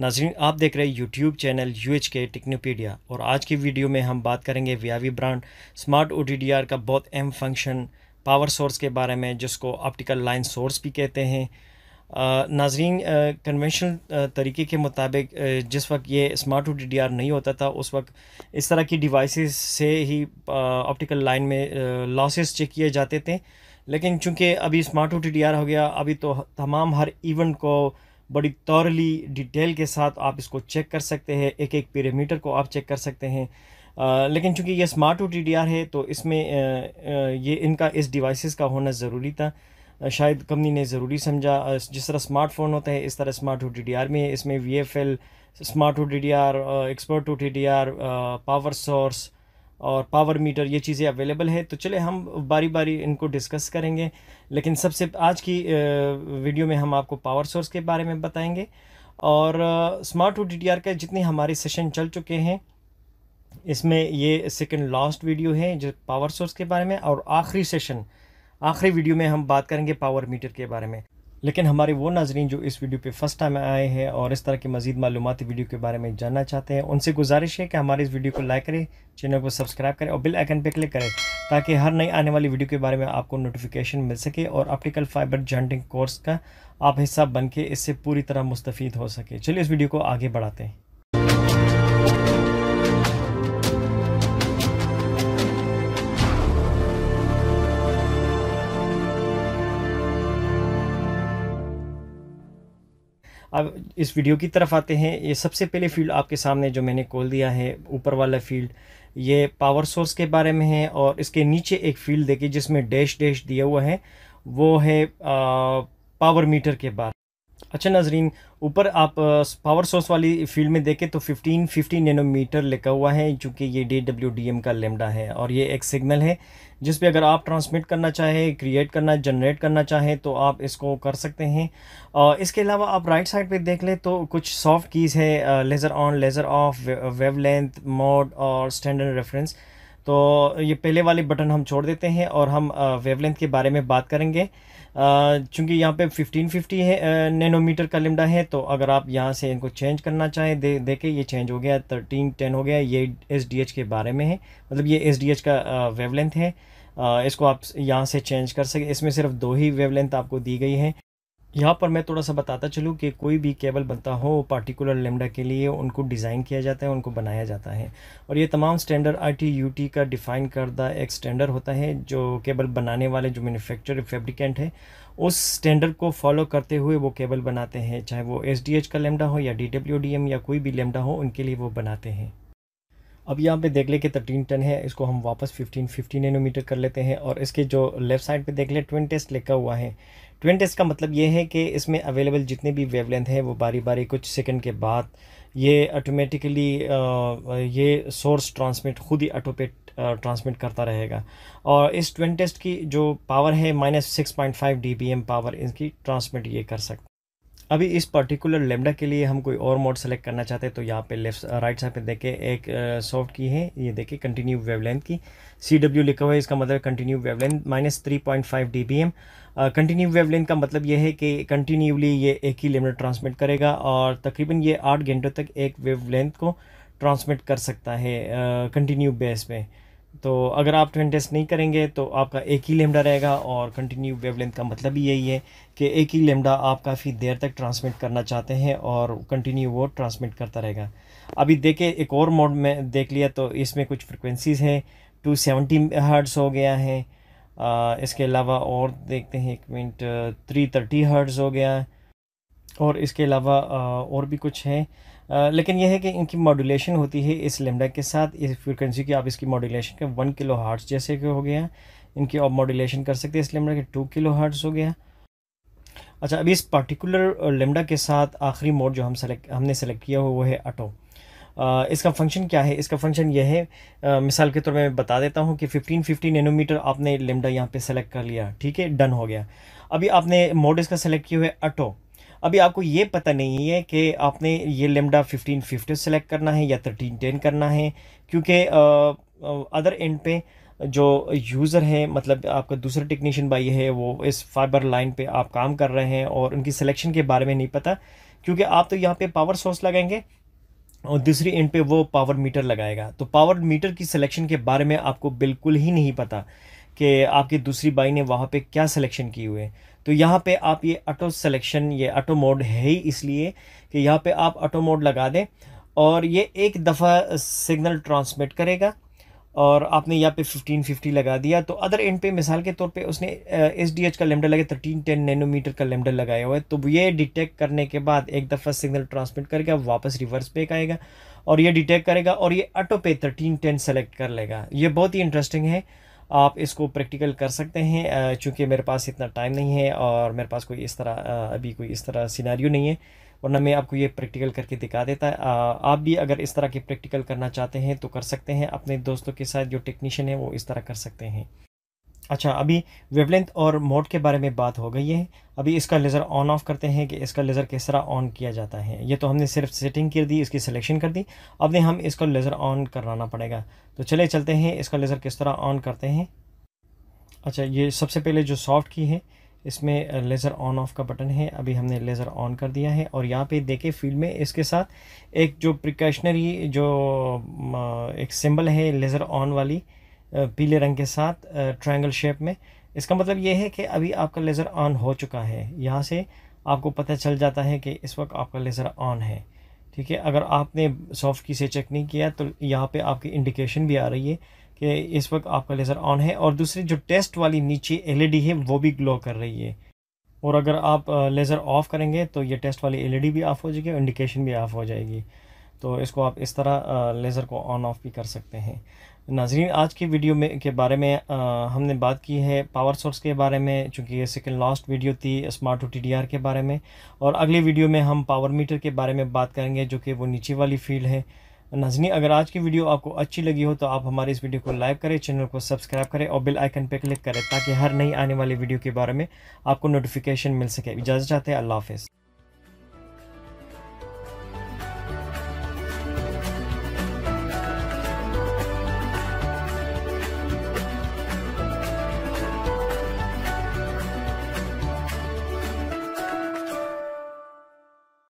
नाजरीन आप देख रहे हैं यूट्यूब चैनल यू एच के टेक्नोपीडिया और आज की वीडियो में हम बात करेंगे व्यावी ब्रांड स्मार्ट ओ का बहुत अहम फंक्शन पावर सोर्स के बारे में जिसको ऑप्टिकल लाइन सोर्स भी कहते हैं नाजरीन कन्वेंशनल तरीके के मुताबिक जिस वक्त ये स्मार्ट ओ नहीं होता था उस वक्त इस तरह की डिवाइसेस से ही ऑप्टिकल लाइन में लॉसेस चेक किए जाते थे लेकिन चूंकि अभी स्मार्ट ओ हो गया अभी तो तमाम हर इवेंट को बड़ी तौरली डिटेल के साथ आप इसको चेक कर सकते हैं एक एक पेरीमीटर को आप चेक कर सकते हैं आ, लेकिन चूंकि ये स्मार्ट ओ है तो इसमें ये इनका इस डिवाइसेस का होना ज़रूरी था शायद कंपनी ने ज़रूरी समझा जिस तरह स्मार्टफोन होता है इस तरह स्मार्ट ओ में है इसमें V F L smart O expert O power source और पावर मीटर ये चीज़ें अवेलेबल है तो चले हम बारी बारी इनको डिस्कस करेंगे लेकिन सबसे आज की वीडियो में हम आपको पावर सोर्स के बारे में बताएंगे और स्मार्ट ओ डी के जितने हमारे सेशन चल चुके हैं इसमें ये सेकंड लास्ट वीडियो है जो पावर सोर्स के बारे में और आखिरी सेशन आखिरी वीडियो में हम बात करेंगे पावर मीटर के बारे में लेकिन हमारे वो नाजरीन जो इस वीडियो पे फर्स्ट टाइम आए हैं और इस तरह की मजीद मालूमती वीडियो के बारे में जानना चाहते हैं उनसे गुजारिश है कि हमारे इस वीडियो को लाइक करें चैनल को सब्सक्राइब करें और बिल आइकन पे क्लिक करें ताकि हर नई आने वाली वीडियो के बारे में आपको नोटिफिकेशन मिल सके और ऑप्टिकल फाइबर जेंटिंग कोर्स का आप हिस्सा बन के इससे पूरी तरह मुस्तफ़ हो सके चलिए इस वीडियो को आगे बढ़ाते हैं अब इस वीडियो की तरफ आते हैं ये सबसे पहले फील्ड आपके सामने जो मैंने खोल दिया है ऊपर वाला फील्ड ये पावर सोर्स के बारे में है और इसके नीचे एक फील्ड देखिए जिसमें डैश डैश दिया हुआ है वो है आ, पावर मीटर के बारे अच्छा नाजरीन ऊपर आप पावर सोर्स वाली फील्ड में देखें तो 15 15 नैनोमीटर लिखा हुआ है चूँकि ये डी डब्ल्यू डी एम का लेमडा है और ये एक सिग्नल है जिस पे अगर आप ट्रांसमिट करना चाहें क्रिएट करना जनरेट करना चाहें तो आप इसको कर सकते हैं और इसके अलावा आप राइट साइड पे देख लें तो कुछ सॉफ्ट कीज़ है laser on laser off wavelength mode और स्टैंडर्ड रेफरेंस तो ये पहले वाले बटन हम छोड़ देते हैं और हम वेवलेंथ के बारे में बात करेंगे चूँकि यहाँ पे 1550 है नैनोमीटर का लिमडा है तो अगर आप यहाँ से इनको चेंज करना चाहें दे देखें ये चेंज हो गया थर्टीन टेन हो गया ये एस के बारे में है मतलब ये एस का वेवलेंथ है इसको आप यहाँ से चेंज कर सकें इसमें सिर्फ दो ही वेवलेंथ आपको दी गई है यहाँ पर मैं थोड़ा सा बताता चलूँ कि कोई भी केबल बनता हो पार्टिकुलर लेमडा के लिए उनको डिज़ाइन किया जाता है उनको बनाया जाता है और ये तमाम standard I T U T का डिफ़ाइन करदा एक स्टैंडर्ड होता है जो केबल बनाने वाले जो मैनुफेक्चर फैब्रिकेंट है उस स्टैंडर्ड को फॉलो करते हुए वो केबल बनाते हैं चाहे वो एस डी एच का लेमडा हो या डी डब्ल्यू डी एम या कोई भी लेमडा हो उनके लिए वो बनाते हैं अब यहाँ पे देख ले कि थर्टीन टन है इसको हम वापस 15 15 नैनोमीटर कर लेते हैं और इसके जो लेफ़्ट साइड पे देख ले ट्वेंटेस्ट लिखा हुआ है ट्विन टेस्ट का मतलब ये है कि इसमें अवेलेबल जितने भी वेवलेंथ हैं वो बारी बारी कुछ सेकंड के बाद ये ऑटोमेटिकली ये सोर्स ट्रांसमिट खुद ही ऑटोपेट ट्रांसमिट करता रहेगा और इस ट्विन टेस्ट की जो पावर है minus six point five D B M power इनकी ट्रांसमिट ये कर सकता अभी इस पर्टिकुलर लेमडा के लिए हम कोई और मोड सेलेक्ट करना चाहते हैं तो यहाँ पे लेफ्ट राइट साइड पे देखें एक सॉफ्ट uh, की है ये देखिए कंटिन्यू वेवलेंथ की सी डब्ल्यू लिखा हुआ है इसका मतलब continue wavelength minus three point five D B M continue wavelength का मतलब ये है कि कंटिन्यूली ये एक ही लेमडा ट्रांसमिट करेगा और तकरीबन ये आठ घंटों तक एक वेवलेंथ को ट्रांसमिट कर सकता है कंटिन्यू uh, बेस पे तो अगर आप ट्विन टेस्ट नहीं करेंगे तो आपका एक ही लेमडा रहेगा और कंटिन्यू वेवलेंथ का मतलब ही यही है कि एक ही लेमडा आप काफ़ी देर तक ट्रांसमिट करना चाहते हैं और कंटिन्यू वो ट्रांसमिट करता रहेगा अभी देखे एक और मोड में देख लिया तो इसमें कुछ फ्रिक्वेंसीज़ हैं टू सेवेंटी हर्ट्स हो गया है आ, इसके अलावा और देखते हैं एक मिनट थ्री थर्टी हर्ट्स हो गया और इसके अलावा और भी कुछ है आ, लेकिन यह है कि इनकी मॉड्यूलेशन होती है इस लेमडा के साथ इस फ्रिक्वेंसी की आप इसकी मॉड्यूलेशन के वन किलो हार्ट्स जैसे कि हो गया इनकी आप मॉड्यूलेशन कर सकते हैं इस लेमडा के टू किलो हार्ट्स हो गया अच्छा अभी इस पार्टिकुलर लेमडा के साथ आखिरी मोड जो हम सेलेक्ट हमने सेलेक्ट किया हुआ वो है ऑटो इसका फंक्शन क्या है इसका फंक्शन यह है आ, मिसाल के तौर पर मैं बता देता हूँ कि फिफ्टीन 15 नैनोमीटर आपने लेमडा यहाँ पे सेलेक्ट कर लिया ठीक है डन हो गया अभी आपने मोड इसका सेलेक्ट किया हुआ है ऑटो अभी आपको ये पता नहीं है कि आपने ये लेमडा फिफ्टीन फिफ्टी सेलेक्ट करना है या थर्टीन टेन करना है क्योंकि अदर एंड पे जो यूज़र है मतलब आपका दूसरा टेक्नीशियन भाई है वो इस फाइबर लाइन पे आप काम कर रहे हैं और उनकी सिलेक्शन के बारे में नहीं पता क्योंकि आप तो यहाँ पे पावर सोर्स लगाएंगे और दूसरी एंड पे वो पावर मीटर लगाएगा तो पावर मीटर की सिलेक्शन के बारे में आपको बिल्कुल ही नहीं पता कि आपके दूसरी बाई ने वहाँ पे क्या सिलेक्शन की हुए तो यहाँ पे आप ये ऑटो सिलेक्शन ये ऑटो मोड है ही इसलिए कि यहाँ पे आप ऑटो मोड लगा दें और ये एक दफ़ा सिग्नल ट्रांसमिट करेगा और आपने यहाँ पे 1550 लगा दिया तो अदर एंड पे मिसाल के तौर पे उसने एस डी एच का लेमडर लगे थर्टीन टेन नैनोमीटर का लेमडर लगाया हुआ है तो ये डिटेक्ट करने के बाद एक दफ़ा सिग्नल ट्रांसमिट करके वापस रिवर्स पे आएगा और ये डिटेक्ट करेगा और ये ऑटो पे थर्टीन टेन सेलेक्ट कर लेगा ये बहुत ही इंटरेस्टिंग है आप इसको प्रैक्टिकल कर सकते हैं चूँकि मेरे पास इतना टाइम नहीं है और मेरे पास कोई इस तरह अभी कोई इस तरह सिनारियो नहीं है वरना मैं आपको ये प्रैक्टिकल करके दिखा देता है आप भी अगर इस तरह के प्रैक्टिकल करना चाहते हैं तो कर सकते हैं अपने दोस्तों के साथ जो टेक्नीशियन है वो इस तरह कर सकते हैं अच्छा अभी वेवलेंथ और मोड के बारे में बात हो गई है अभी इसका लेज़र ऑन ऑफ करते हैं कि इसका लेज़र किस तरह ऑन किया जाता है ये तो हमने सिर्फ सेटिंग कर दी इसकी सिलेक्शन कर दी अब नहीं हम इसका लेज़र ऑन कराना पड़ेगा तो चले चलते हैं इसका लेज़र किस तरह ऑन करते हैं अच्छा ये सबसे पहले जो सॉफ्ट की है इसमें लेज़र ऑन ऑफ का बटन है अभी हमने लेज़र ऑन कर दिया है और यहाँ पे देखे फील्ड में इसके साथ एक जो प्रिकॉशनरी जो एक सिंबल है लेज़र ऑन वाली पीले रंग के साथ ट्रायंगल शेप में इसका मतलब ये है कि अभी आपका लेज़र ऑन हो चुका है यहाँ से आपको पता चल जाता है कि इस वक्त आपका लेज़र ऑन है ठीक है अगर आपने सॉफ्ट की से चेक नहीं किया तो यहाँ पे आपकी इंडिकेशन भी आ रही है कि इस वक्त आपका लेज़र ऑन है और दूसरी जो टेस्ट वाली नीचे एल e है वो भी ग्लो कर रही है और अगर आप लेज़र ऑफ़ करेंगे तो ये टेस्ट वाली एल e भी ऑफ़ हो जाएगी और इंडिकेशन भी ऑफ़ हो जाएगी तो इसको आप इस तरह लेज़र को ऑन ऑफ भी कर सकते हैं नाजरीन आज की वीडियो में के बारे में आ, हमने बात की है पावर सोर्स के बारे में चूँकि ये सेकेंड लास्ट वीडियो थी स्मार्ट ओ टी के बारे में और अगली वीडियो में हम पावर मीटर के बारे में बात करेंगे जो कि वो नीचे वाली फील्ड है नाजनी अगर आज की वीडियो आपको अच्छी लगी हो तो आप हमारे इस वीडियो को लाइक करें चैनल को सब्सक्राइब करें और बेल आइकन पर क्लिक करें ताकि हर नई आने वाली वीडियो के बारे में आपको नोटिफिकेशन मिल सके इजाज़त चाहते हैं अल्लाह हाफिज़